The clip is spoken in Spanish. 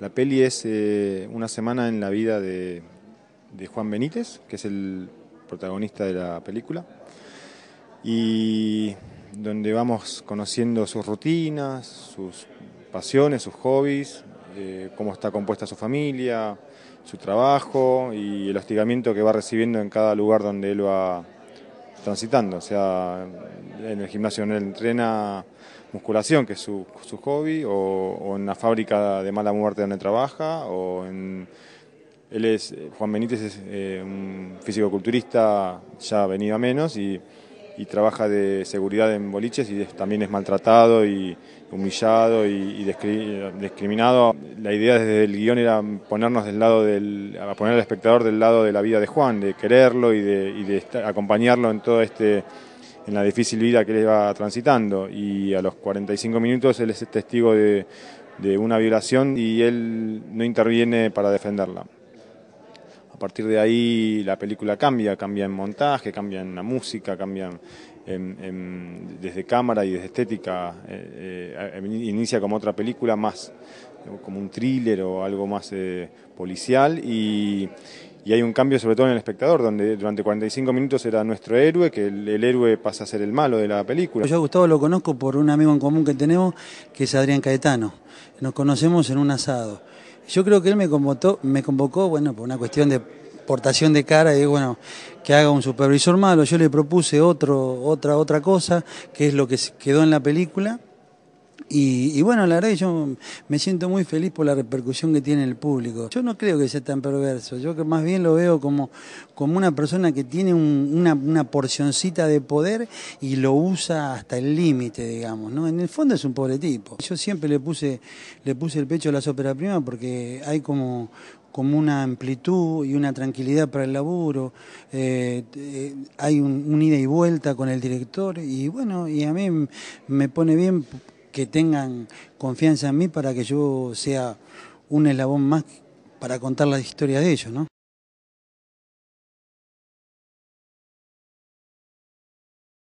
La peli es eh, una semana en la vida de, Juan Benítez, que es el protagonista de la película, y donde vamos conociendo sus rutinas, sus pasiones, sus hobbies, eh, cómo está compuesta su familia, su trabajo y el hostigamiento que va recibiendo en cada lugar donde él va transitando. O sea, en el gimnasio él entrena musculación, que es su, su hobby, o, en la fábrica de mala muerte donde trabaja, o en... Él es, Juan Benítez es eh, un físico-culturista ya venido a menos y y trabaja de seguridad en boliches y también es maltratado y humillado y, discriminado. La idea desde el guión era ponernos del lado del, poner al espectador del lado de la vida de Juan, de quererlo y de, acompañarlo en todo este en la difícil vida que él va transitando y a los 45 minutos él es testigo de una violación y él no interviene para defenderla. A partir de ahí la película cambia, cambia en montaje, cambia en la música, cambia desde cámara y desde estética. Eh, eh, eh, inicia como otra película más, como un thriller o algo más policial y, hay un cambio sobre todo en el espectador, donde durante 45 minutos era nuestro héroe, que el, héroe pasa a ser el malo de la película. Pues yo Gustavo lo conozco por un amigo en común que tenemos, que es Adrián Caetano. Nos conocemos en un asado. Yo creo que él me convocó, me convocó, bueno, por una cuestión de portación de cara, y bueno, que haga un supervisor malo. Yo le propuse otro, otra, otra cosa, que es lo que quedó en la película y, bueno, la verdad que yo me siento muy feliz por la repercusión que tiene el público. Yo no creo que sea tan perverso, yo que más bien lo veo como, como una persona que tiene una, porcioncita de poder y lo usa hasta el límite, digamos, ¿no? En el fondo es un pobre tipo. Yo siempre le puse, le puse el pecho a las óperas primas porque hay como, como una amplitud y una tranquilidad para el laburo, eh, eh, hay un, un ida y vuelta con el director y bueno, y a mí me pone bien que tengan confianza en mí para que yo sea un eslabón más para contar las historias de ellos, ¿no?